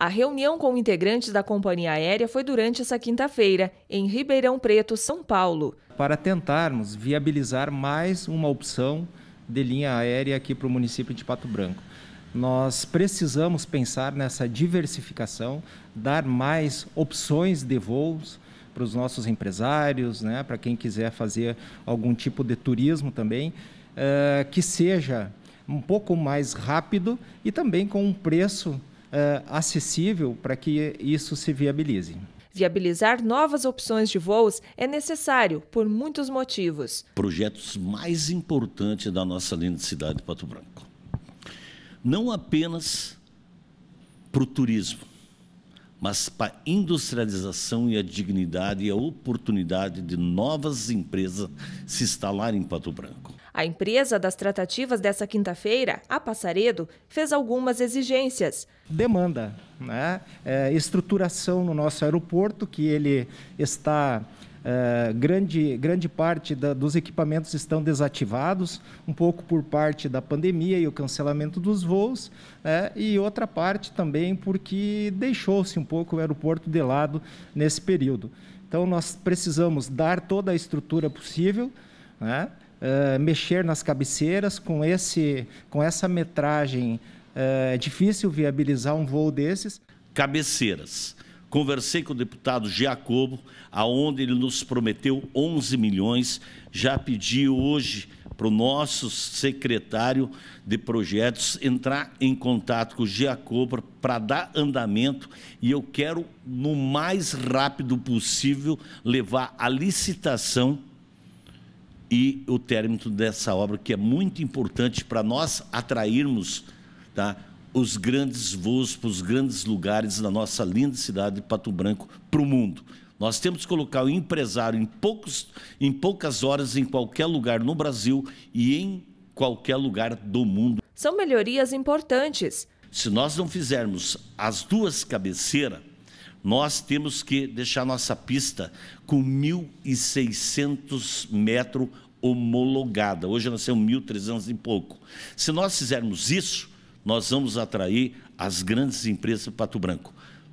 A reunião com integrantes da companhia aérea foi durante essa quinta-feira, em Ribeirão Preto, São Paulo. Para tentarmos viabilizar mais uma opção de linha aérea aqui para o município de Pato Branco. Nós precisamos pensar nessa diversificação, dar mais opções de voos para os nossos empresários, né, para quem quiser fazer algum tipo de turismo também, uh, que seja um pouco mais rápido e também com um preço é, acessível para que isso se viabilize. Viabilizar novas opções de voos é necessário por muitos motivos. Projetos mais importantes da nossa linda cidade de Pato Branco. Não apenas para o turismo, mas para a industrialização e a dignidade e a oportunidade de novas empresas se instalarem em Pato Branco. A empresa das tratativas dessa quinta-feira, a Passaredo, fez algumas exigências. Demanda, né? É, estruturação no nosso aeroporto, que ele está é, grande, grande parte da, dos equipamentos estão desativados, um pouco por parte da pandemia e o cancelamento dos voos, é, e outra parte também porque deixou-se um pouco o aeroporto de lado nesse período. Então, nós precisamos dar toda a estrutura possível, né, uh, mexer nas cabeceiras com, esse, com essa metragem. é difícil viabilizar um voo desses. Cabeceiras Conversei com o deputado Giacobo, aonde ele nos prometeu 11 milhões. Já pedi hoje para o nosso secretário de projetos entrar em contato com o Giacobo para dar andamento e eu quero, no mais rápido possível, levar a licitação e o término dessa obra, que é muito importante para nós atrairmos tá, os grandes voos para os grandes lugares da nossa linda cidade de Pato Branco para o mundo. Nós temos que colocar o empresário em, poucos, em poucas horas em qualquer lugar no Brasil e em qualquer lugar do mundo. São melhorias importantes. Se nós não fizermos as duas cabeceiras, nós temos que deixar nossa pista com 1.600 metros homologada. Hoje nós temos 1.300 e pouco. Se nós fizermos isso, nós vamos atrair as grandes empresas para Pato Branco.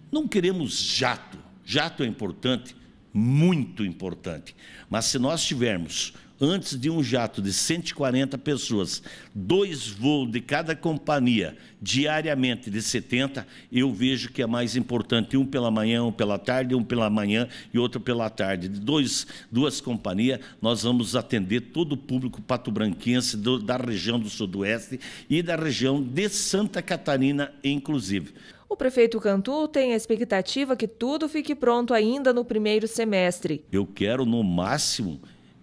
Não queremos jato. Jato é importante, muito importante. Mas se nós tivermos antes de um jato de 140 pessoas, dois voos de cada companhia, diariamente de 70, eu vejo que é mais importante um pela manhã, um pela tarde, um pela manhã e outro pela tarde. De dois, duas companhias, nós vamos atender todo o público pato-branquense da região do Sudoeste e da região de Santa Catarina, inclusive. O prefeito Cantu tem a expectativa que tudo fique pronto ainda no primeiro semestre. Eu quero, no máximo,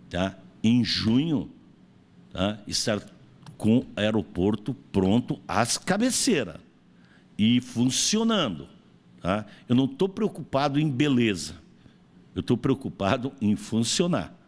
tá, em junho, tá? estar com o aeroporto pronto às cabeceiras e funcionando. Tá? Eu não estou preocupado em beleza, eu estou preocupado em funcionar.